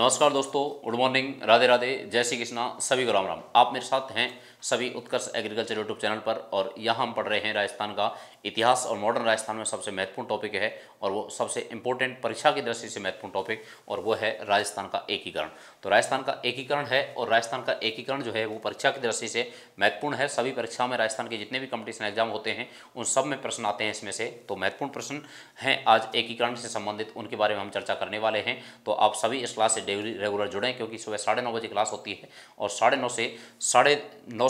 नमस्कार दोस्तों good morning Radhe Radhe जय श्री कृष्णा सभी को राम राम आप मेरे साथ हैं सभी उत्कर्ष एग्रीकल्चर यूट्यूब चैनल पर और यहाँ हम पढ़ रहे हैं राजस्थान का इतिहास और मॉडर्न राजस्थान में सबसे महत्वपूर्ण टॉपिक है और वो सबसे इंपॉर्टेंट परीक्षा की दृष्टि से महत्वपूर्ण टॉपिक और वो है राजस्थान का एकीकरण तो राजस्थान का एकीकरण है और राजस्थान का एकीकरण जो है वो परीक्षा की दृष्टि से महत्वपूर्ण है सभी परीक्षाओं में राजस्थान के जितने भी कंपटीशन एग्जाम होते हैं उन सब में प्रश्न आते हैं इसमें से तो महत्वपूर्ण प्रश्न हैं आज एकीकरण से संबंधित उनके बारे में हम चर्चा करने वाले हैं तो आप सभी इस क्लास से डेली रेगुलर जुड़ें क्योंकि सुबह साढ़े बजे क्लास होती है और साढ़े से साढ़े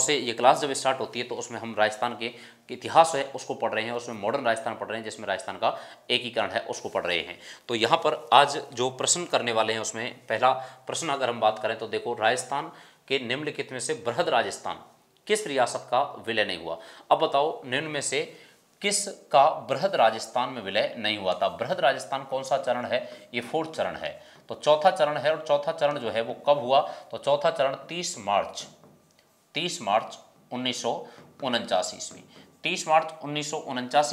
से ये क्लास जब स्टार्ट होती है तो उसमें हम राजस्थान के इतिहास है उसको पढ़ रहे हैं उसमें मॉडर्न राजस्थान पढ़ रहे हैं जिसमें राजस्थान का एकीकरण है उसको पढ़ रहे हैं तो यहाँ पर आज जो प्रश्न करने वाले हैं उसमें पहला प्रश्न अगर हम बात करें तो देखो राजस्थान के निम्नलिखित में से बृहद राजस्थान किस रियासत का विलय नहीं हुआ अब बताओ निम्न में से किस का बृहद राजस्थान में विलय नहीं हुआ था बृहद राजस्थान कौन सा चरण है ये फोर्थ चरण है तो चौथा चरण है और चौथा चरण जो है वो कब हुआ तो चौथा चरण 30 मार्च 30 मार्च उन्नीस सौ ईस्वी तीस मार्च उन्नीस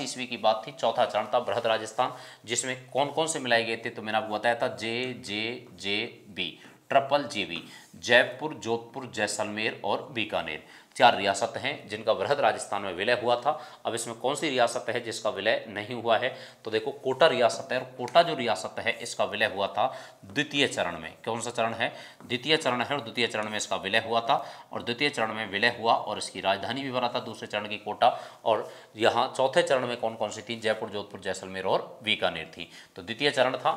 ईस्वी की बात थी चौथा चरण था बृहद राजस्थान जिसमें कौन कौन से मिलाए गए थे तो मैंने आपको बताया था J J J B triple J B Jaipur Jodhpur Jaisalmer और बीकानेर चार रियासत हैं जिनका वृहद राजस्थान में विलय हुआ था अब इसमें कौन सी रियासत है जिसका विलय नहीं हुआ है तो देखो कोटा रियासत है और कोटा जो रियासत है इसका विलय हुआ था द्वितीय चरण में कौन सा चरण है द्वितीय चरण है और द्वितीय चरण में इसका विलय हुआ था और द्वितीय चरण में विलय हुआ और इसकी राजधानी भी बना था दूसरे चरण की कोटा और यहाँ चौथे चरण में कौन कौन सी थी जयपुर जोधपुर जैसलमेर और बीकानेर थी तो द्वितीय चरण था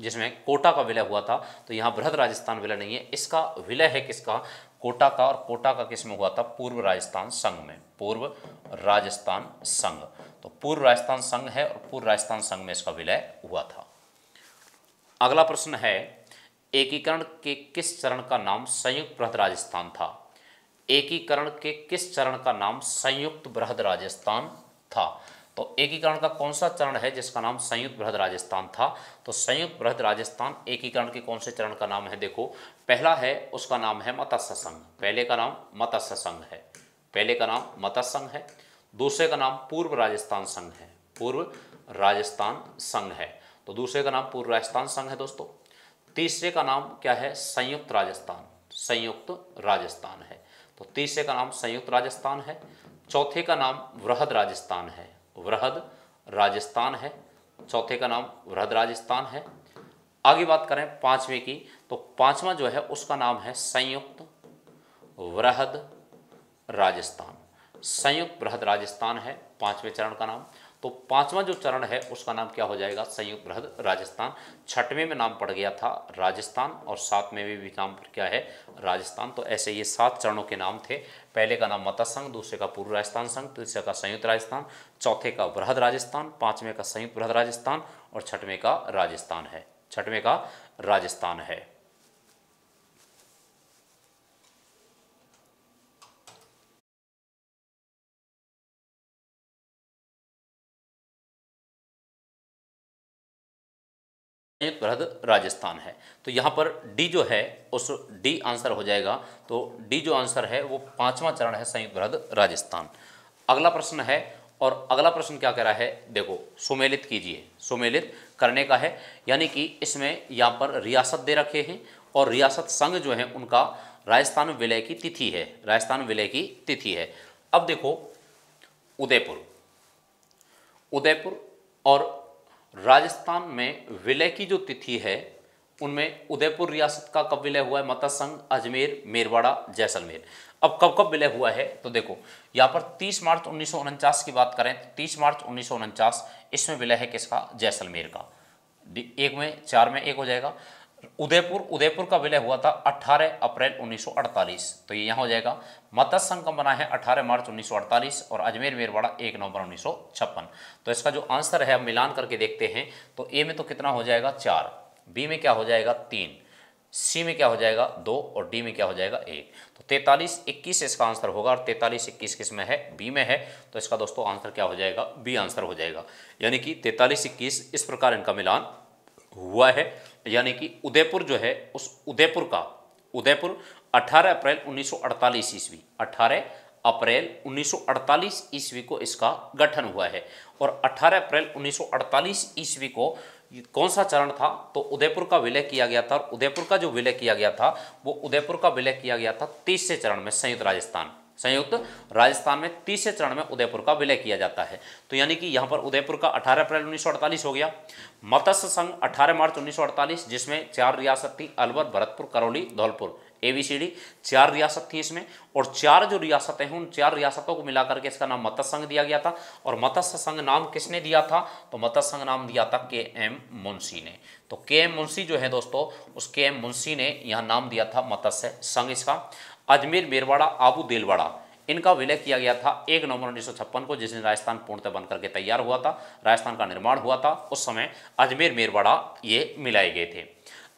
जिसमें कोटा का विलय हुआ था तो यहाँ बृहद राजस्थान विलय नहीं है इसका विलय है किसका कोटा का और कोटा का किस में हुआ था पूर्व राजस्थान संघ में पूर्व राजस्थान संघ तो पूर्व राजस्थान संघ है और पूर्व राजस्थान संघ में इसका विलय हुआ था अगला प्रश्न है एकीकरण के किस चरण का नाम संयुक्त बृहद राजस्थान था एकीकरण के किस चरण का नाम संयुक्त बृहद राजस्थान था तो एकीकरण का कौन सा चरण है जिसका नाम संयुक्त बृहद राजस्थान था तो संयुक्त बृहद राजस्थान एकीकरण के कौन से चरण का नाम है देखो पहला है उसका नाम है मत्स्य संघ पहले का नाम मत्स्य संघ है पहले का नाम मत्स्य संघ है दूसरे का नाम पूर्व राजस्थान संघ है पूर्व राजस्थान संघ है तो दूसरे का नाम पूर्व राजस्थान संघ है दोस्तों तीसरे का नाम क्या है संयुक्त राजस्थान संयुक्त राजस्थान है तो तीसरे का नाम संयुक्त राजस्थान है चौथे का नाम वृहद राजस्थान है वृहद राजस्थान है चौथे का नाम वृहद राजस्थान है आगे बात करें पांचवें की तो पांचवा जो है उसका नाम है संयुक्त वृहद राजस्थान संयुक्त बृहद राजस्थान है पांचवें चरण का नाम तो पांचवा जो चरण है उसका नाम क्या हो जाएगा संयुक्त बृहद राजस्थान छठवें में नाम पड़ गया था राजस्थान और सातवें में भी नाम क्या है राजस्थान तो ऐसे ये सात चरणों के नाम थे पहले का नाम मता संघ दूसरे का पूर्व राजस्थान संघ तीसरे का संयुक्त राजस्थान चौथे का बृहद राजस्थान पाँचवें का संयुक्त बृहद राजस्थान और छठवें का राजस्थान है छठवें का राजस्थान है संयुक्त राज्य राजस्थान है तो यहाँ पर डी जो है उस डी आंसर हो जाएगा तो डी जो आंसर है वो पांचवा चरण है संयुक्त राज्य राजस्थान अगला प्रश्न है और अगला प्रश्न क्या कह रहा है देखो सुमेलित कीजिए सुमेलित करने का है यानी कि इसमें यहाँ पर रियासत दे रखे हैं और रियासत संघ जो है उनका राजस्थान विलय की तिथि है राजस्थान विलय की तिथि है अब देखो उदयपुर उदयपुर और राजस्थान में विलय की जो तिथि है उनमें उदयपुर रियासत का कब विलय हुआ है मतसंघ अजमेर मेरवाड़ा जैसलमेर अब कब कब विलय हुआ है तो देखो यहाँ पर 30 मार्च उन्नीस की बात करें तो तीस मार्च उन्नीस इसमें विलय है किसका जैसलमेर का एक में चार में एक हो जाएगा उदयपुर उदयपुर का विलय हुआ था 18 अप्रैल 1948 तो ये यहाँ हो जाएगा मत्स्य संघ का बना है 18 मार्च 1948 और अजमेर मेरवाड़ा 1 नवंबर 1956 तो इसका जो आंसर है हम मिलान करके देखते हैं तो ए में तो कितना हो जाएगा चार बी में क्या हो जाएगा तीन सी में क्या हो जाएगा दो और डी में क्या हो जाएगा एक तो तैतालीस इक्कीस इसका आंसर होगा और तैतालीस इक्कीस किस में है बी में है तो इसका दोस्तों आंसर क्या हो जाएगा बी आंसर हो जाएगा यानी कि तैतालीस इक्कीस इस प्रकार इनका मिलान हुआ है यानी कि उदयपुर जो है उस उदयपुर का उदयपुर 18 अप्रैल 1948 ईस्वी अठारह अप्रैल 1948 ईस्वी को इसका गठन हुआ है और 18 अप्रैल 1948 ईस्वी को कौन सा चरण था तो उदयपुर का विलय किया गया था और उदयपुर का जो विलय किया गया था वो उदयपुर का विलय किया गया था तीसरे चरण में संयुक्त राजस्थान संयुक्त राजस्थान में तीसरे चरण में उदयपुर का विलय किया जाता है तो यानी कि यहां पर उदयपुर का 18 अप्रैल 1948 हो गया मत्स्य संघ 18 मार्च 1948 जिसमें चार रियासत थी अलवर भरतपुर करौली धौलपुर एबीसीडी चार रियासत थी इसमें और चार जो रियासतें हैं उन चार रियासतों को मिलाकर के इसका नाम मत्स्य संघ दिया गया था और मत्स्य संघ नाम किसने दिया था तो मत्स्य संघ नाम दिया था के एम मुंशी ने तो के एम मुंशी जो है दोस्तों उस के एम मुंशी ने यहाँ नाम दिया था मत्स्य संघ इसका अजमेर मेरवाड़ा आबू देलवाड़ा इनका विलय किया गया था एक नवंबर उन्नीस को जिस दिन राजस्थान पूर्णतः बनकर के तैयार हुआ था राजस्थान का निर्माण हुआ था उस समय अजमेर मेरवाड़ा ये मिलाए गए थे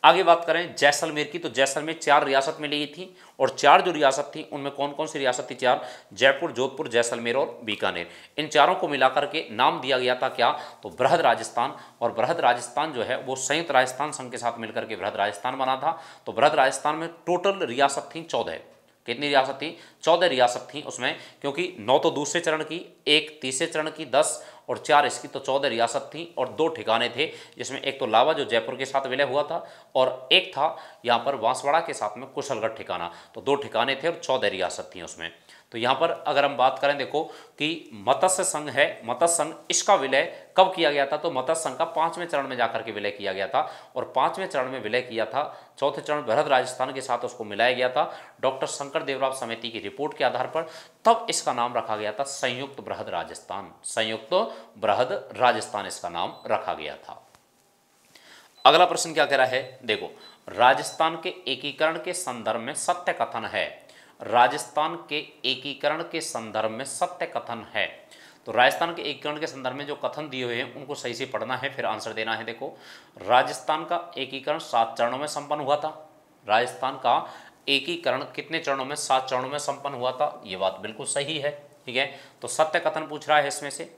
आगे बात करें जैसलमेर की तो जैसलमेर चार रियासत में ली थी और चार जो रियासत थी उनमें कौन कौन सी रियासत थी चार जयपुर जोधपुर जैसलमेर और बीकानेर इन चारों को मिलाकर के नाम दिया गया था क्या तो बृहद राजस्थान और बृहद राजस्थान जो है वो संयुक्त राजस्थान संघ के साथ मिलकर के बृहद राजस्थान बना था तो बृहद राजस्थान में टोटल रियासत थी चौदह कितनी रियासत थी चौदह रियासत थी उसमें क्योंकि नौ तो दूसरे चरण की एक तीसरे चरण की दस और चार इसकी तो चौदह रियासत थी और दो ठिकाने थे जिसमें एक तो लावा जो जयपुर के साथ विलय हुआ था और एक था यहाँ पर बांसवाड़ा के साथ में कुशलगढ़ ठिकाना तो दो ठिकाने थे और चौदह रियासत थी उसमें तो यहां पर अगर हम बात करें देखो कि मत्स्य संघ है मत्स्य संघ इसका विलय कब किया गया था तो मत्स्य संघ का पांचवें चरण में जाकर के विलय किया गया था और पांचवें चरण में विलय किया था चौथे चरण बृहद राजस्थान के साथ उसको मिलाया गया था डॉक्टर शंकर देवराव समिति की रिपोर्ट के आधार पर तब इसका नाम रखा गया था संयुक्त बृहद राजस्थान संयुक्त बृहद राजस्थान इसका नाम रखा गया था अगला प्रश्न क्या कह रहा है देखो राजस्थान के एकीकरण के संदर्भ में सत्य कथन है राजस्थान के एकीकरण के संदर्भ में सत्य कथन है तो राजस्थान के एकीकरण के संदर्भ में जो कथन दिए हुए हैं उनको सही से पढ़ना है फिर आंसर देना है देखो राजस्थान का एकीकरण सात चरणों में संपन्न हुआ था राजस्थान का एकीकरण कितने चरणों में सात चरणों में संपन्न हुआ था यह बात बिल्कुल सही है ठीक है तो सत्य कथन पूछ रहा है इसमें से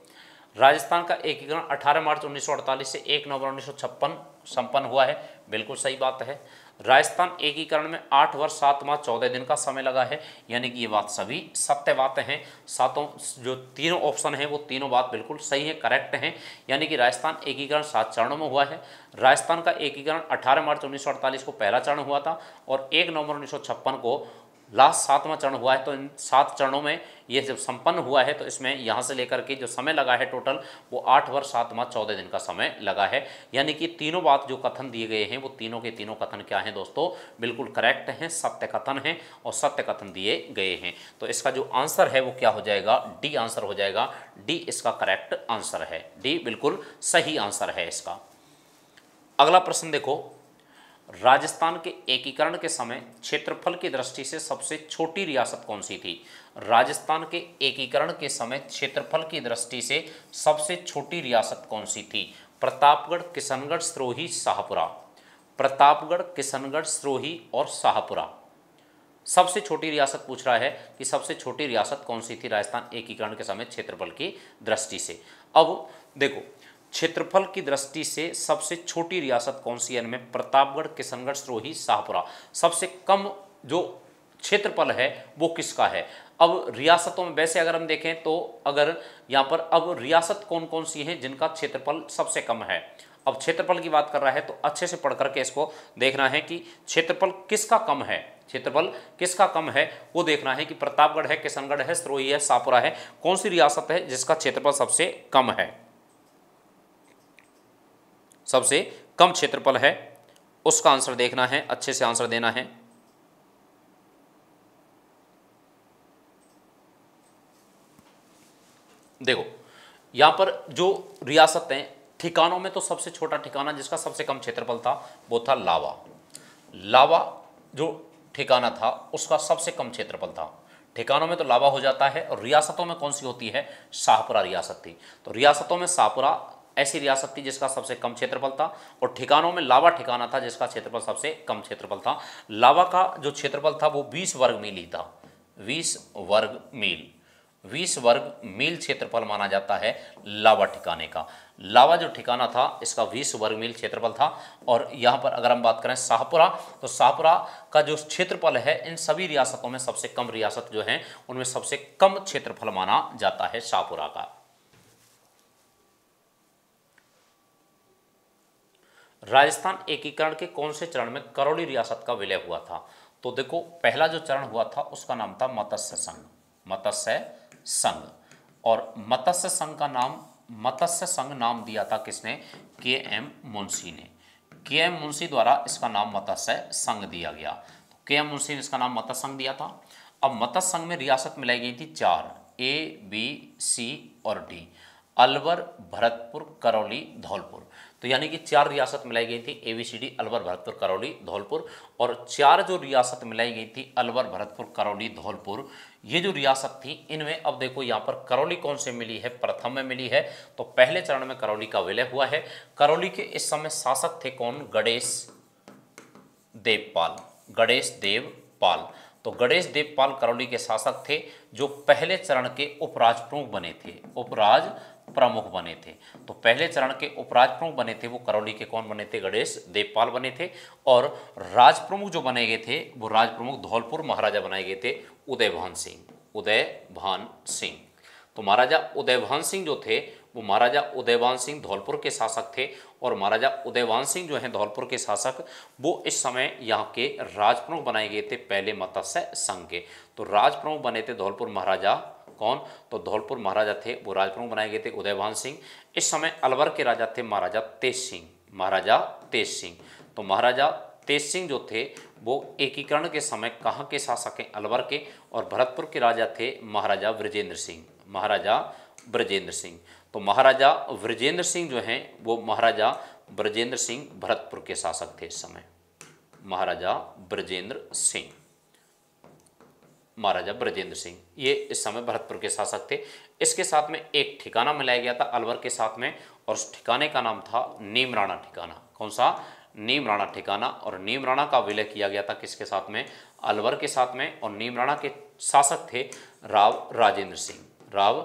राजस्थान का एकीकरण 18 मार्च 1948 से 1 नवंबर 1956 संपन्न हुआ है बिल्कुल सही बात है राजस्थान एकीकरण में आठ वर्ष सात माह चौदह दिन का समय लगा है यानी कि ये बात सभी सत्य बात हैं सातों जो तीनों ऑप्शन हैं वो तीनों बात बिल्कुल सही है करेक्ट हैं यानी कि राजस्थान एकीकरण सात चरणों में हुआ है राजस्थान का एकीकरण 18 मार्च 1948 को पहला चरण हुआ था और 1 नवंबर 1956 को लास्ट सातवां चरण हुआ है तो इन सात चरणों में ये जब संपन्न हुआ है तो इसमें यहाँ से लेकर के जो समय लगा है टोटल वो आठ वर्ष सात माह चौदह दिन का समय लगा है यानी कि तीनों बात जो कथन दिए गए हैं वो तीनों के तीनों कथन क्या हैं दोस्तों बिल्कुल करेक्ट हैं सत्य कथन हैं और सत्य कथन दिए गए हैं तो इसका जो आंसर है वो क्या हो जाएगा डी आंसर हो जाएगा डी इसका करेक्ट आंसर है डी बिल्कुल सही आंसर है इसका अगला प्रश्न देखो राजस्थान के एकीकरण के समय क्षेत्रफल की दृष्टि से सबसे छोटी रियासत कौन सी थी राजस्थान के एकीकरण के समय क्षेत्रफल की दृष्टि से सबसे छोटी रियासत कौन सी थी प्रतापगढ़ किशनगढ़ सिरोही शाहपुरा प्रतापगढ़ किशनगढ़ सिरोही और शाहपुरा सबसे छोटी रियासत पूछ रहा है कि सबसे छोटी रियासत कौन सी थी राजस्थान एकीकरण के समय क्षेत्रफल की दृष्टि से अब देखो क्षेत्रफल की दृष्टि से सबसे छोटी रियासत कौन सी है इनमें प्रतापगढ़ किशनगढ़ सिरोही शाहपुरा सबसे कम जो क्षेत्रफल है वो किसका है अब रियासतों में वैसे अगर हम देखें तो अगर यहाँ पर अब रियासत कौन कौन सी हैं जिनका क्षेत्रफल सबसे कम है अब क्षेत्रफल की बात कर रहा है तो अच्छे से पढ़ करके इसको देखना है कि क्षेत्रफल किसका कम है क्षेत्रफल किसका कम है वो देखना है कि प्रतापगढ़ है किशनगढ़ है सिरोही है सापुरा है कौन सी रियासत है जिसका क्षेत्रफल सबसे कम है सबसे कम क्षेत्रफल है उसका आंसर देखना है अच्छे से आंसर देना है देखो यहां पर जो रियासतें ठिकानों में तो सबसे छोटा ठिकाना जिसका सबसे कम क्षेत्रफल था वो था लावा लावा जो ठिकाना था उसका सबसे कम क्षेत्रफल था ठिकानों में तो लावा हो जाता है और रियासतों में कौन सी होती है शाहपुरा रियासत थी तो रियासतों में शाहपुरा ऐसी रियासत थी जिसका सबसे कम क्षेत्रफल था और ठिकानों में लावा ठिकाना था जिसका क्षेत्रफल सबसे कम क्षेत्रफल था लावा का जो क्षेत्रफल था वो बीस वर्ग मील ही था बीस वर्ग मील बीस वर्ग मील क्षेत्रफल माना जाता है लावा ठिकाने का लावा जो ठिकाना था इसका बीस वर्ग मील क्षेत्रफल था और यहाँ पर अगर हम बात करें शाहपुरा तो शाहपुरा का जो क्षेत्रफल है इन सभी रियासतों में सबसे कम रियासत जो है उनमें सबसे कम क्षेत्रफल माना जाता है शाहपुरा का राजस्थान एकीकरण के कौन से चरण में करौली रियासत का विलय हुआ था तो देखो पहला जो चरण हुआ था उसका नाम था मत्स्य संघ मत्स्य संघ और मत्स्य संघ का नाम मत्स्य संघ नाम दिया था किसने के एम मुंशी ने के एम मुंशी द्वारा इसका नाम मत्स्य संघ दिया गया तो के एम मुंशी ने इसका नाम मत्स्य संघ दिया था अब मत्स्य संघ में रियासत मिलाई गई थी चार ए बी सी और डी अलवर भरतपुर करौली धौलपुर तो यानी कि चार रियासत मिलाई गई थी A B C D Alwar Bharatpur Karauli Dholpur और चार जो रियासत मिलाई गई थी अलवर भरतपुर करौली धौलपुर ये जो रियासत थी इनमें अब देखो यहाँ पर करौली कौन से मिली है प्रथम में मिली है तो पहले चरण में करौली का विलय हुआ है करौली के इस समय शासक थे कौन गणेश देवपाल गणेश देवपाल तो गणेश देवपाल करौली के शासक थे जो पहले चरण के उपराज प्रमुख बने थे उपराज प्रमुख बने थे तो पहले चरण के उपराज प्रमुख बने थे वो करौली के कौन बने थे गणेश देवपाल बने थे और राज प्रमुख जो बने गए थे वो राज प्रमुख धौलपुर महाराजा बनाए गए थे उदय भान सिंह उदय भान सिंह तो महाराजा उदयभान सिंह जो थे वो महाराजा उदयवान सिंह धौलपुर के शासक थे और महाराजा उदयवान सिंह जो हैं धौलपुर के शासक वो इस समय यहाँ के राजप्रमुख बनाए गए थे पहले मत्स्य संघ के तो राजप्रमुख बने थे धौलपुर महाराजा कौन तो धौलपुर महाराजा थे वो राजप्रमुख बनाए गए थे उदयभान सिंह इस समय अलवर के राजा थे महाराजा तेज सिंह महाराजा तेज सिंह तो महाराजा तेज सिंह जो थे वो एकीकरण के समय कहाँ के शासक हैं अलवर के और भरतपुर के राजा थे महाराजा ब्रजेंद्र सिंह महाराजा ब्रजेंद्र सिंह तो महाराजा ब्रजेंद्र सिंह जो हैं वो महाराजा ब्रजेंद्र सिंह भरतपुर के शासक थे इस समय महाराजा ब्रजेंद्र सिंह महाराजा ब्रजेंद्र सिंह ये इस समय भरतपुर के शासक थे इसके साथ में एक ठिकाना मिलाया गया था अलवर के साथ में और उस ठिकाने का नाम था नीम राणा ठिकाना कौन सा नीम राणा ठिकाना और नीम राणा का विलय किया गया था किसके साथ में अलवर के साथ में और नीम राणा के शासक थे राव राजेंद्र सिंह राव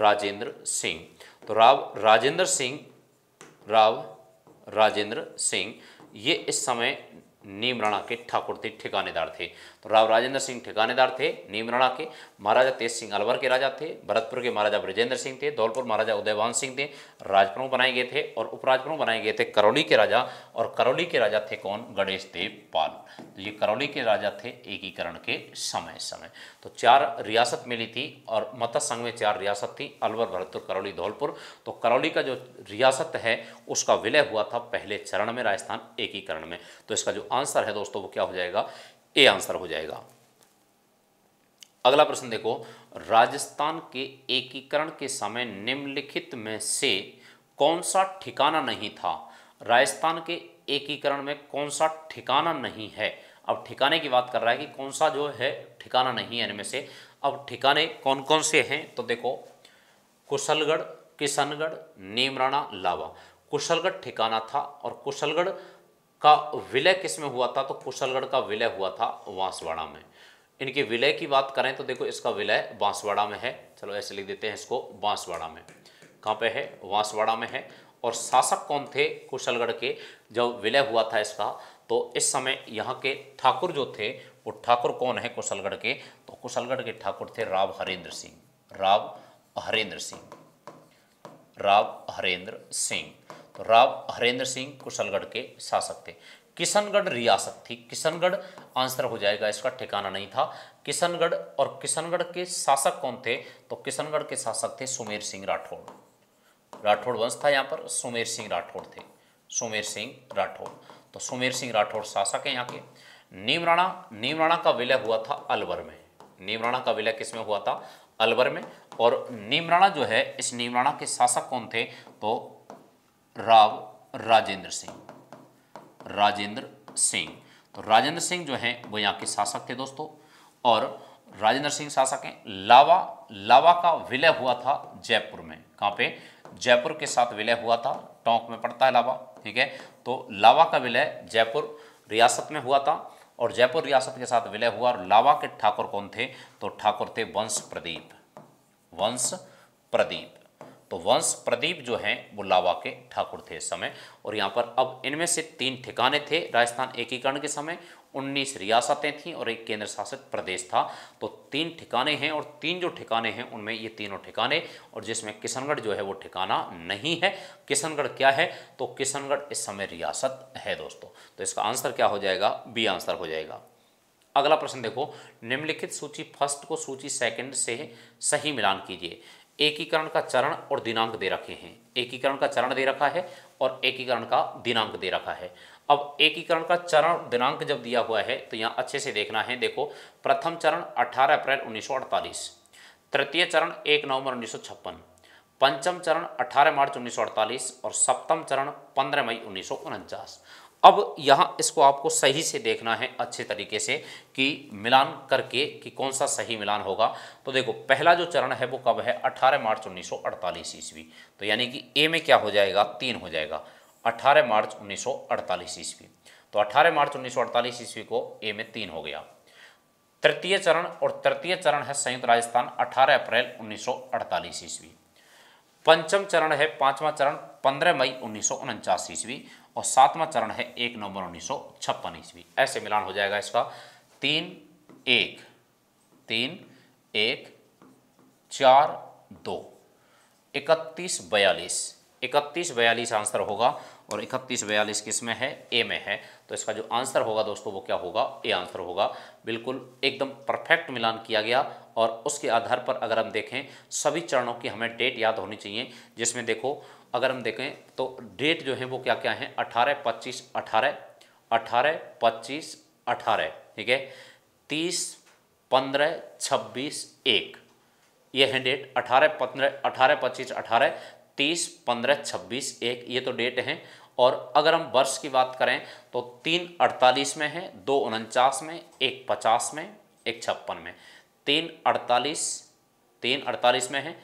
राजेंद्र सिंह तो राव राजेंद्र सिंह राव राजेंद्र सिंह ये इस समय नीम राणा के ठाकुर थे ठिकानेदार थे तो राव राजेंद्र सिंह ठिकानेदार थे नीम राणा के महाराजा तेज सिंह अलवर के राजा थे भरतपुर के महाराजा ब्रजेंद्र सिंह थे धौलपुर महाराजा उदयवान सिंह थे राजप्रमुख बनाए गए थे और उपराजप्रमुख बनाए गए थे करौली के राजा और करौली के राजा थे कौन गणेश देव पाल तो ये करौली के राजा थे एकीकरण के समय समय तो चार रियासत मिली थी और मत संघ में चार रियासत थी अलवर भरतपुर करौली धौलपुर तो करौली का जो रियासत है उसका विलय हुआ था पहले चरण में राजस्थान एकीकरण में तो इसका जो आंसर है दोस्तों वो क्या हो जाएगा ए आंसर हो जाएगा अगला प्रश्न देखो राजस्थान के एकीकरण के समय निम्नलिखित में से कौन सा ठिकाना नहीं था राजस्थान के एकीकरण में कौन सा ठिकाना नहीं है अब ठिकाने की बात कर रहा है कि कौन सा जो है ठिकाना नहीं है इनमें से अब ठिकाने कौन कौन से हैं तो देखो कुशलगढ़ किशनगढ़ नीमराणा लावा कुशलगढ़ ठिकाना था और कुशलगढ़ का विलय किस में हुआ था तो कुशलगढ़ का विलय हुआ था बांसवाड़ा में इनके विलय की बात करें तो देखो इसका विलय बांसवाड़ा में है चलो ऐसे लिख देते हैं इसको बांसवाड़ा में कहाँ पे है बांसवाड़ा में है और शासक कौन थे कुशलगढ़ के जब विलय हुआ था इसका तो इस समय यहाँ के ठाकुर जो थे वो ठाकुर कौन है कुशलगढ़ के तो कुशलगढ़ के ठाकुर थे राव हरेंद्र सिंह राव हरेंद्र सिंह राव हरेंद्र सिंह राव हरेंद्र सिंह कुशलगढ़ के शासक थे किशनगढ़ रियासत थी किशनगढ़ आंसर हो जाएगा इसका ठिकाना नहीं था किशनगढ़ और किशनगढ़ के शासक कौन थे तो किशनगढ़ के शासक थे सुमेर सिंह राठौड़ राठौड़ वंश था यहाँ पर सुमेर सिंह राठौड़ थे सुमेर सिंह राठौड़ तो सुमेर सिंह राठौड़ शासक हैं यहाँ के नीमराणा नीमराणा नीम राणा का विलय हुआ था अलवर में नीम राणा का विलय किसमें हुआ था अलवर में और नीम राणा जो है इस नीमराणा के शासक कौन थे तो राव राजेंद्र सिंह राजेंद्र सिंह तो राजेंद्र सिंह जो हैं वो यहाँ के शासक थे दोस्तों और राजेंद्र सिंह शासक हैं लावा लावा का विलय हुआ था जयपुर में कहाँ पे जयपुर के साथ विलय हुआ था टोंक में पड़ता है लावा ठीक है तो लावा का विलय जयपुर रियासत में हुआ था और जयपुर रियासत के साथ विलय हुआ और लावा के ठाकुर कौन थे तो ठाकुर थे वंश प्रदीप वंश प्रदीप तो वंश प्रदीप जो हैं वो लावा के ठाकुर थे इस समय और यहाँ पर अब इनमें से तीन ठिकाने थे राजस्थान एकीकरण के समय 19 रियासतें थीं और एक केंद्र शासित प्रदेश था तो तीन ठिकाने हैं और तीन जो ठिकाने हैं उनमें ये तीनों ठिकाने और जिसमें किशनगढ़ जो है वो ठिकाना नहीं है किशनगढ़ क्या है तो किशनगढ़ इस समय रियासत है दोस्तों तो इसका आंसर क्या हो जाएगा बी आंसर हो जाएगा अगला प्रश्न देखो निम्नलिखित सूची फर्स्ट को सूची सेकंड से सही मिलान कीजिए एकीकरण का चरण और दिनांक दे रखे हैं एकीकरण का चरण दे रखा है और एकीकरण का दिनांक दे रखा है अब एकीकरण का चरण दिनांक जब दिया हुआ है तो यहाँ अच्छे से देखना है देखो प्रथम चरण 18 अप्रैल 1948 तृतीय चरण 1 नवंबर उन्नीस पंचम चरण 18 मार्च 1948 और सप्तम चरण 15 मई उन्नीस अब यहाँ इसको आपको सही से देखना है अच्छे तरीके से कि मिलान करके कि कौन सा सही मिलान होगा तो देखो पहला जो चरण है वो कब है 18 मार्च 1948 ईस्वी तो यानी कि ए में क्या हो जाएगा तीन हो जाएगा 18 मार्च 1948 ईस्वी तो 18 मार्च 1948 ईस्वी को ए में तीन हो गया तृतीय चरण और तृतीय चरण है संयुक्त राजस्थान अठारह अप्रैल 1948 ईस्वी पंचम चरण है पांचवा चरण 15 मई उन्नीस ईस्वी और सातवां चरण है एक नवंबर उन्नीस सौ छप्पन ईस्वी ऐसे मिलान हो जाएगा इसका तीन एक तीन एक चार दो इकतीस बयालीस इकतीस बयालीस आंसर होगा और इकतीस बयालीस किस में है ए में है तो इसका जो आंसर होगा दोस्तों वो क्या होगा ए आंसर होगा बिल्कुल एकदम परफेक्ट मिलान किया गया और उसके आधार पर अगर हम देखें सभी चरणों की हमें डेट याद होनी चाहिए जिसमें देखो अगर हम देखें तो डेट जो है वो क्या क्या है अठारह पच्चीस अठारह अठारह पच्चीस अठारह ठीक है तीस पंद्रह छब्बीस एक ये है डेट अठारह पंद्रह अठारह पच्चीस अठारह तीस पंद्रह छब्बीस एक ये तो डेट हैं और अगर हम वर्ष की बात करें तो तीन अड़तालीस में है दो उनचास में एक पचास में एक छप्पन में तीन अड़तालीस तीन अड़तालीस में है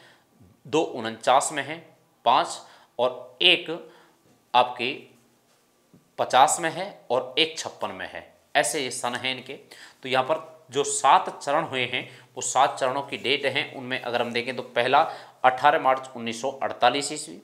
दो उनचास में है पाँच और एक आपके पचास में है और एक छप्पन में है ऐसे ये सन हैं इनके तो यहाँ पर जो सात चरण हुए हैं वो सात चरणों की डेट हैं उनमें अगर हम देखें तो पहला 18 मार्च 1948 ईस्वी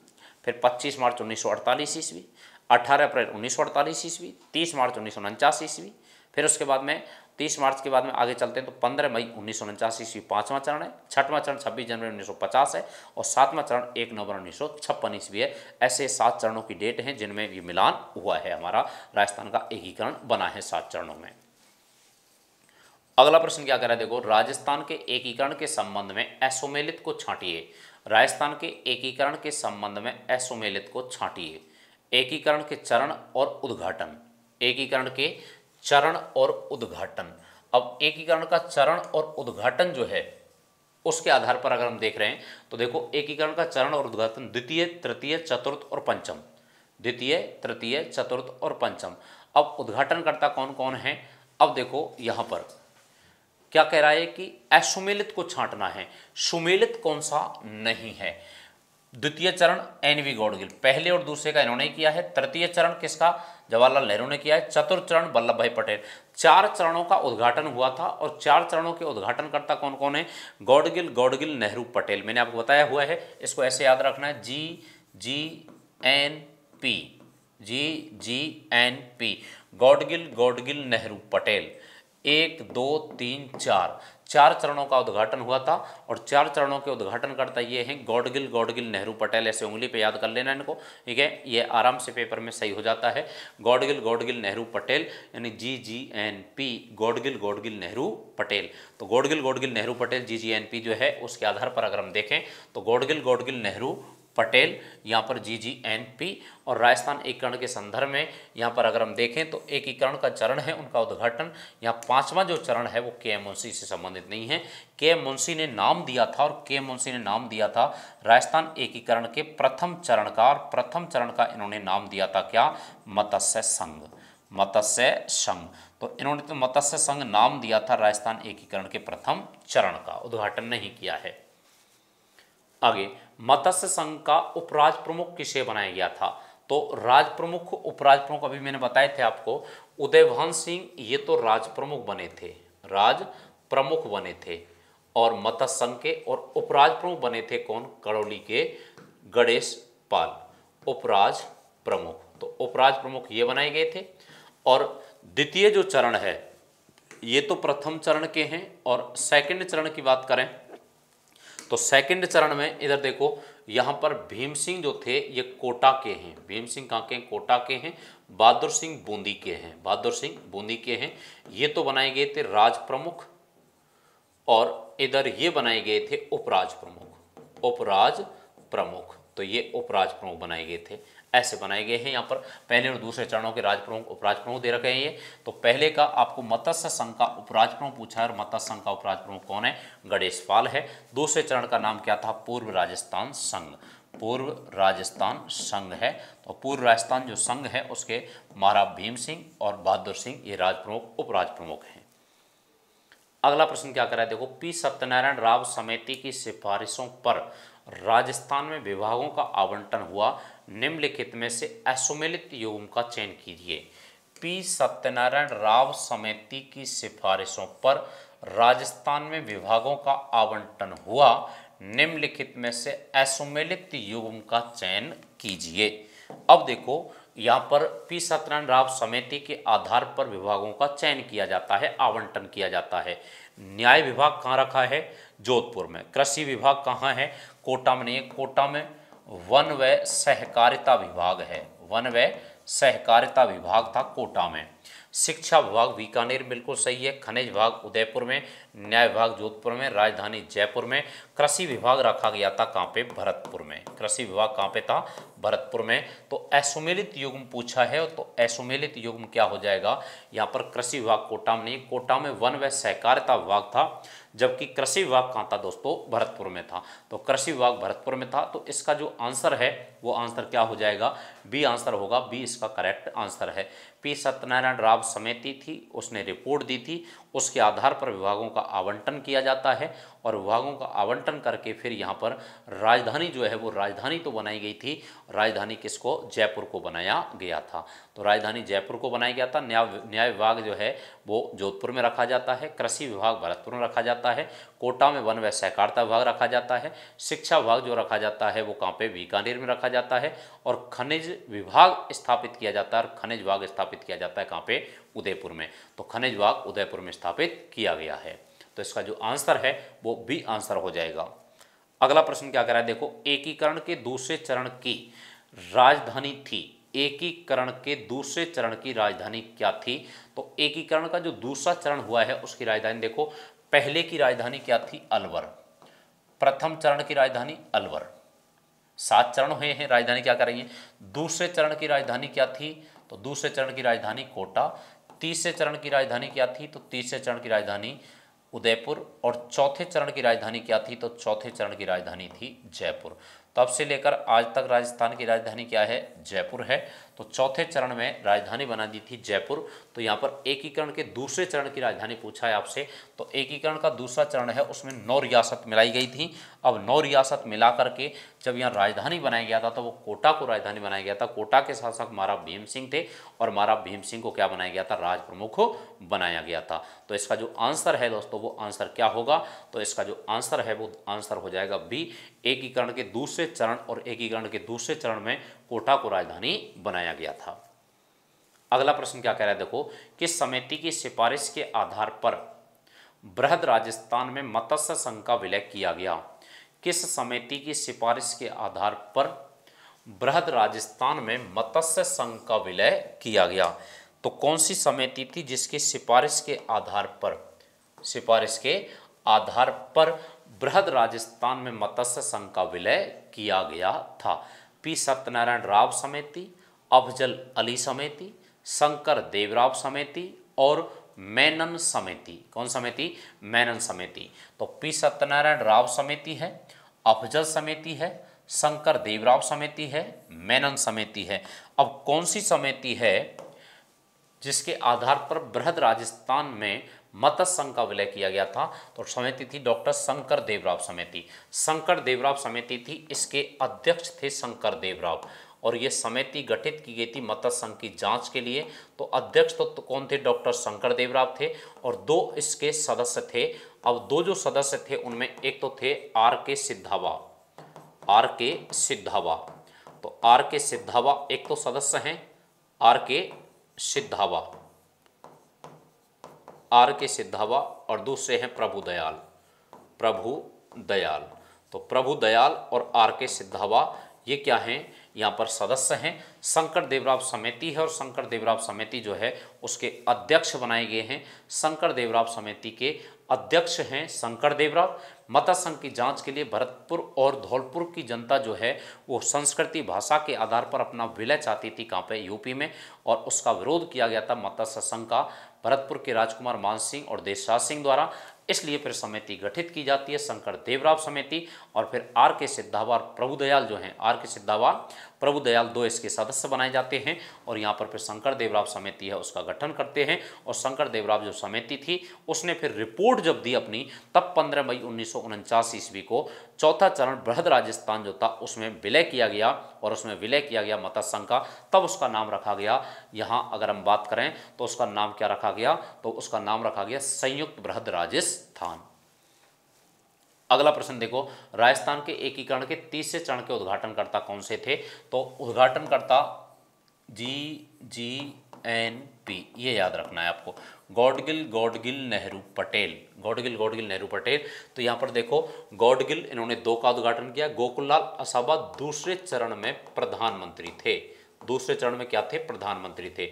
फिर 25 मार्च 1948 ईस्वी 18 अप्रैल 1948 ईस्वी 30 मार्च उन्नीस ईस्वी फिर उसके बाद में तीस मार्च के बाद में आगे चलते हैं तो पंद्रह मई उन्नीस सौ उनचास ईस्वी पाँचवां चरण है छठवां चरण छब्बीस जनवरी उन्नीस सौ पचास है और सातवां चरण एक नवंबर उन्नीस सौ छप्पन ईस्वी है ऐसे सात चरणों की डेट हैं जिनमें ये मिलान हुआ है हमारा राजस्थान का एकीकरण बना है सात चरणों में अगला प्रश्न क्या कह रहा है देखो राजस्थान के एकीकरण के संबंध में असुमेलित को छाटिए राजस्थान के एकीकरण के संबंध में असुमेलित को छाटिए एकीकरण के चरण और उद्घाटन एकीकरण के चरण और उद्घाटन अब एकीकरण का चरण और उद्घाटन जो है उसके आधार पर अगर हम देख रहे हैं तो देखो एकीकरण का चरण और उद्घाटन द्वितीय तृतीय चतुर्थ और पंचम द्वितीय तृतीय चतुर्थ और पंचम अब उद्घाटनकर्ता कौन कौन है अब देखो यहां पर क्या कह रहा है कि असुमेलित को छांटना है सुमेलित कौन सा नहीं है द्वितीय चरण एनवी गौडगिल पहले और दूसरे का इन्होंने किया है तृतीय चरण किसका जवाहरलाल नेहरू ने किया है चतुर चरण वल्लभ भाई पटेल चार चरणों का उद्घाटन हुआ था और चार चरणों के उद्घाटनकर्ता कौन कौन है गौडगिल गौडगिल नेहरू पटेल मैंने आपको बताया हुआ है इसको ऐसे याद रखना है G G N P G G N P Gadgil Gadgil Nehru Patel एक दो तीन चार चार चरणों का उद्घाटन हुआ था और चार चरणों के उद्घाटनकर्ता ये हैं गौडगिल गौडगिल नेहरू पटेल ऐसे उंगली पे याद कर लेना इनको ठीक है ये आराम से पेपर में सही हो जाता है गौडगिल गौडगिल नेहरू पटेल यानी G G N P Gadgil Gadgil Nehru Patel तो Gadgil Gadgil Nehru Patel G G N P जो है उसके आधार पर अगर हम देखें तो गौडगिल गौडगिल नेहरू पटेल यहाँ पर जी जी एन पी और राजस्थान एकीकरण के संदर्भ में यहाँ पर अगर हम देखें तो एकीकरण का चरण है उनका उद्घाटन यहाँ पांचवा जो चरण है वो के एम मुंशी से संबंधित नहीं है के एम मुंशी ने नाम दिया था और के एम मुंशी ने नाम दिया था राजस्थान एकीकरण के प्रथम चरण का और प्रथम चरण का इन्होंने नाम दिया था क्या मत्स्य संघ मत्स्य संघ तो इन्होंने तो मत्स्य संघ नाम दिया था राजस्थान एकीकरण के प्रथम चरण का उद्घाटन नहीं किया है आगे मत्स्य संघ का उपराज प्रमुख किसे बनाया गया था तो राज प्रमुख उपराज प्रमुख अभी मैंने बताए थे आपको उदयभान सिंह ये तो राज प्रमुख बने थे राज प्रमुख बने थे और मत्स्य संघ के और उपराज प्रमुख बने थे कौन करौली के गणेश पाल उपराज प्रमुख तो उपराज प्रमुख ये बनाए गए थे और द्वितीय जो चरण है ये तो प्रथम चरण के हैं और सेकंड चरण की बात करें तो सेकंड चरण में इधर देखो यहां पर भीम सिंह जो थे ये कोटा के हैं भीम सिंह कहाँ के कोटा के हैं बहादुर सिंह बूंदी के हैं बहादुर सिंह बूंदी के हैं ये तो बनाए गए थे राज प्रमुख और इधर ये बनाए गए थे उपराज प्रमुख उपराज प्रमुख तो ये उपराज प्रमुख बनाए गए थे ऐसे बनाए गए हैं यहाँ पर पहले और दूसरे चरणों के राजप्रमुख उपराजप्रमुख उपराज प्रमुख दे रखे हैं ये तो पहले का आपको मत्स्य संघ का उपराज प्रमुख पूछा है और मत्स्य संघ का उपराजप्रमुख कौन है गणेश पाल है दूसरे चरण का नाम क्या था पूर्व राजस्थान संघ पूर्व राजस्थान संघ है तो पूर्व राजस्थान जो संघ है उसके महाराज भीम सिंह और बहादुर सिंह ये राजप्रमुख उपराजप्रमुख उपराज प्रमुख हैं अगला प्रश्न क्या करा है देखो पी सत्यनारायण राव समिति की सिफारिशों पर राजस्थान में विभागों का आवंटन हुआ निम्नलिखित में से असुमिलित युग्म का चयन कीजिए पी सत्यनारायण राव समिति की सिफारिशों पर राजस्थान में विभागों का आवंटन हुआ निम्नलिखित में से असुमिलित युग्म का चयन कीजिए अब देखो यहाँ पर पी सत्यनारायण राव समिति के आधार पर विभागों का चयन किया जाता है आवंटन किया जाता है न्याय विभाग कहाँ रखा है जोधपुर में कृषि विभाग कहाँ है कोटा में नहीं है कोटा में वन व सहकारिता विभाग है वन व सहकारिता विभाग था कोटा में शिक्षा विभाग बीकानेर बिल्कुल सही है खनिज विभाग उदयपुर में न्याय विभाग जोधपुर में राजधानी जयपुर में कृषि विभाग रखा गया था कहाँ पे भरतपुर में कृषि विभाग कहाँ पे था भरतपुर में तो असुमेलित युग्म पूछा है तो असुमेलित युग्म क्या हो जाएगा यहाँ पर कृषि विभाग कोटा में नहीं कोटा में वन व सहकारिता विभाग था जबकि कृषि विभाग कहाँ था दोस्तों भरतपुर में था तो कृषि विभाग भरतपुर में था तो इसका जो आंसर है वो आंसर क्या हो जाएगा बी आंसर होगा बी इसका करेक्ट आंसर है पी सत्यनारायण राव समिति थी उसने रिपोर्ट दी थी उसके आधार पर विभागों का आवंटन किया जाता है और विभागों का आवंटन करके फिर यहाँ पर राजधानी जो है वो राजधानी तो बनाई गई थी राजधानी किसको जयपुर को बनाया गया था तो राजधानी जयपुर को बनाया गया था न्याय न्याय विभाग जो है वो जोधपुर में रखा जाता है कृषि विभाग भरतपुर में रखा जाता है कोटा में वन व सहकारिता विभाग रखा जाता है शिक्षा विभाग जो रखा जाता है वो कहाँ पे बीकानेर में रखा जाता है और खनिज विभाग स्थापित किया जाता है और खनिज विभाग स्थापित किया जाता है कहाँ पे उदयपुर में तो खनिज विभाग उदयपुर में स्थापित किया गया है तो इसका जो आंसर है वो बी आंसर हो जाएगा अगला प्रश्न क्या कह रहा है देखो एकीकरण के दूसरे चरण की राजधानी थी एकीकरण के दूसरे चरण की राजधानी क्या थी तो एकीकरण का जो दूसरा चरण हुआ है उसकी राजधानी देखो पहले की राजधानी क्या थी अलवर प्रथम चरण की राजधानी अलवर सात चरण हुए हैं राजधानी क्या करेंगे दूसरे चरण की राजधानी क्या थी तो दूसरे चरण की राजधानी कोटा तीसरे चरण की राजधानी क्या थी तो तीसरे चरण की राजधानी उदयपुर और चौथे चरण की राजधानी क्या थी तो चौथे चरण की राजधानी थी जयपुर तब से लेकर आज तक राजस्थान की राजधानी क्या है जयपुर है तो चौथे चरण में राजधानी बना दी थी जयपुर तो यहाँ पर एकीकरण के दूसरे चरण की राजधानी पूछा है आपसे तो एकीकरण का दूसरा चरण है उसमें नौ रियासत मिलाई गई थी अब नौ रियासत मिला करके जब यहाँ राजधानी बनाया गया था तो वो कोटा को राजधानी बनाया गया था कोटा के शासक महाराज भीम सिंह थे और महाराज भीम सिंह को क्या बनाया गया था राज प्रमुख बनाया गया था तो इसका जो आंसर है दोस्तों वो आंसर क्या होगा तो इसका जो आंसर है वो आंसर हो जाएगा बी एकीकरण के दूसरे चरण और एकीकरण के दूसरे चरण में कोटा को राजधानी बनाया बनाया गया था अगला प्रश्न क्या कह रहा है देखो कि समिति की सिफारिश के आधार पर बृहद राजस्थान में मत्स्य संघ का विलय किया गया किस समिति की सिफारिश के आधार पर बृहद राजस्थान में मत्स्य संघ का विलय किया गया तो कौन सी समिति थी जिसकी सिफारिश के आधार पर सिफारिश के आधार पर बृहद राजस्थान में मत्स्य संघ का विलय किया गया था पी सत्यनारायण राव समिति अफजल अली समिति शंकर देवराव समिति और मैनन समिति कौन समिति मैनन समिति तो पी सत्यनारायण राव समिति है अफजल समिति है शंकर देवराव समिति है मैनन समिति है अब कौन सी समिति है जिसके आधार पर बृहद राजस्थान में मत्स्य संघ का विलय किया गया था तो समिति थी डॉक्टर शंकर देवराव समिति शंकर देवराव समिति थी इसके अध्यक्ष थे शंकर देवराव और ये समिति गठित की गई थी मत्स्य संघ की जांच के लिए तो अध्यक्ष तो, तो कौन थे डॉक्टर शंकर देवराव थे और दो इसके सदस्य थे अब दो जो सदस्य थे उनमें एक तो थे आर के सिद्धावा आर के सिद्धावा तो आर के सिद्धावा एक तो सदस्य हैं आर के सिद्धावा आर के सिद्धावा और दूसरे हैं प्रभु दयाल प्रभु दयाल तो प्रभु दयाल और आर के सिद्धावा ये क्या हैं यहाँ पर सदस्य हैं शंकर देवराव समिति है और शंकर देवराव समिति जो है उसके अध्यक्ष बनाए गए हैं शंकर देवराव समिति के अध्यक्ष हैं शंकर देवराव मता संघ की जांच के लिए भरतपुर और धौलपुर की जनता जो है वो संस्कृति भाषा के आधार पर अपना विलय चाहती थी कहाँ पे यूपी में और उसका विरोध किया गया था मता संघ का भरतपुर के राजकुमार मान सिंह और देशराज सिंह द्वारा इसलिए फिर समिति गठित की जाती है शंकर देवराव समिति और फिर आर के सिद्धावार प्रभुदयाल जो हैं आर के सिद्धावार प्रभु दयाल दो इसके सदस्य बनाए जाते हैं और यहाँ पर फिर शंकर देवराव समिति है उसका गठन करते हैं और शंकर देवराव जो समिति थी उसने फिर रिपोर्ट जब दी अपनी तब पंद्रह मई उन्नीस ईस्वी को चौथा चरण बृहद राजस्थान जो था उसमें विलय किया गया और उसमें विलय किया गया मत संघ का तब उसका नाम रखा गया यहाँ अगर हम बात करें तो उसका नाम क्या रखा गया तो उसका नाम रखा गया संयुक्त बृहद राजस्थान अगला प्रश्न देखो राजस्थान के एकीकरण के तीसरे चरण के उद्घाटनकर्ता कौन से थे तो उद्घाटनकर्ता जी जी एन पी ये याद रखना है आपको गॉडगिल गॉडगिल नेहरू पटेल गॉडगिल गॉडगिल नेहरू पटेल तो यहाँ पर देखो गॉडगिल इन्होंने दो का उद्घाटन किया गोकुल लाल असाबा दूसरे चरण में प्रधानमंत्री थे दूसरे चरण में क्या थे प्रधानमंत्री थे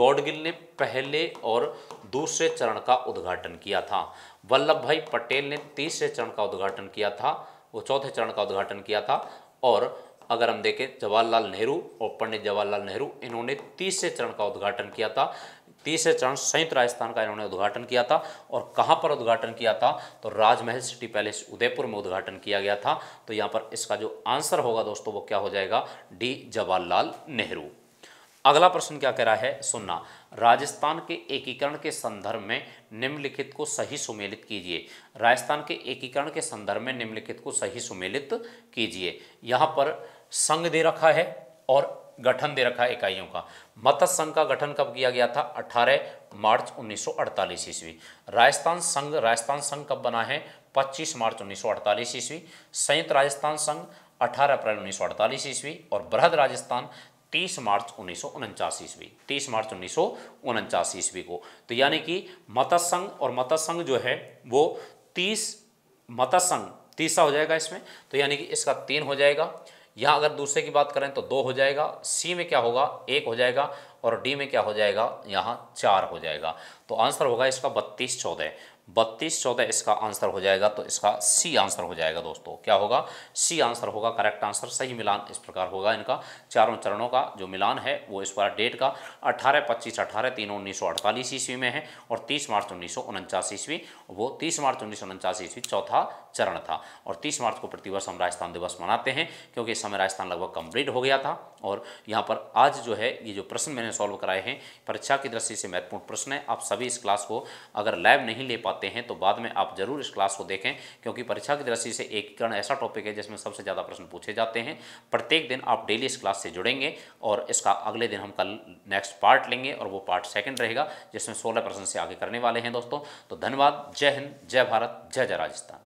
गौडगिल ने पहले और दूसरे चरण का उद्घाटन किया था वल्लभ भाई पटेल ने तीसरे चरण का उद्घाटन किया था वो चौथे चरण का उद्घाटन किया था और अगर हम देखें जवाहरलाल नेहरू और पंडित जवाहरलाल नेहरू इन्होंने तीसरे चरण का उद्घाटन किया था तीसरे चरण संयुक्त राजस्थान का इन्होंने उद्घाटन किया था और कहाँ पर उद्घाटन किया था तो राजमहल सिटी पैलेस उदयपुर में उद्घाटन किया गया था तो यहाँ पर इसका जो आंसर होगा दोस्तों वो क्या हो जाएगा डी जवाहरलाल नेहरू अगला प्रश्न क्या कह रहा है सुनना राजस्थान के एकीकरण के संदर्भ में निम्नलिखित को सही सुमेलित कीजिए राजस्थान के एकीकरण के संदर्भ में निम्नलिखित को सही सुमेलित कीजिए यहाँ पर संघ दे रखा है और गठन दे रखा है इकाइयों का मत्स्य संघ का गठन कब किया गया था 18 मार्च 1948 ईस्वी राजस्थान संघ राजस्थान संघ कब बना है 25 मार्च 1948 ईस्वी संयुक्त राजस्थान संघ 18 अप्रैल 1948 ईस्वी और बृहद राजस्थान 30 मार्च उन्नीस ईस्वी 30 मार्च उन्नीस ईस्वी को तो यानी कि मत्स्य संघ और मत्स्य संघ जो है वो तीस मत्स्य संघ तीसरा हो जाएगा इसमें तो यानी कि इसका तीन हो जाएगा यहाँ अगर दूसरे की बात करें तो दो हो जाएगा सी में क्या होगा एक हो जाएगा और डी में क्या हो जाएगा यहाँ चार हो जाएगा तो आंसर होगा इसका बत्तीस चौदह बत्तीस चौदह इसका आंसर हो जाएगा तो इसका सी आंसर हो जाएगा दोस्तों क्या होगा सी आंसर होगा करेक्ट आंसर सही मिलान इस प्रकार होगा इनका चारों चरणों का जो मिलान है वो इस बार डेट का अठारह पच्चीस अठारह तीन उन्नीस सौ अड़तालीस ईस्वी में है और तीस मार्च उन्नीस सौ उनचास ईस्वी वो तीस मार्च उन्नीस सौ उनचास ईस्वी चौथा चरण था और तीस मार्च को प्रतिवर्ष हम राजस्थान दिवस मनाते हैं क्योंकि इस समय राजस्थान लगभग कंप्लीट हो गया था और यहाँ पर आज जो है ये जो प्रश्न मैंने सॉल्व कराए हैं परीक्षा की दृष्टि से महत्वपूर्ण प्रश्न है आप सभी इस क्लास को अगर लाइव नहीं ले पाते पाते हैं तो बाद में आप जरूर इस क्लास को देखें क्योंकि परीक्षा की दृष्टि से एकीकरण ऐसा टॉपिक है जिसमें सबसे ज़्यादा प्रश्न पूछे जाते हैं प्रत्येक दिन आप डेली इस क्लास से जुड़ेंगे और इसका अगले दिन हम कल नेक्स्ट पार्ट लेंगे और वो पार्ट सेकेंड रहेगा जिसमें सोलह प्रश्न से आगे करने वाले हैं दोस्तों तो धन्यवाद जय हिंद जय भारत जय जय राजस्थान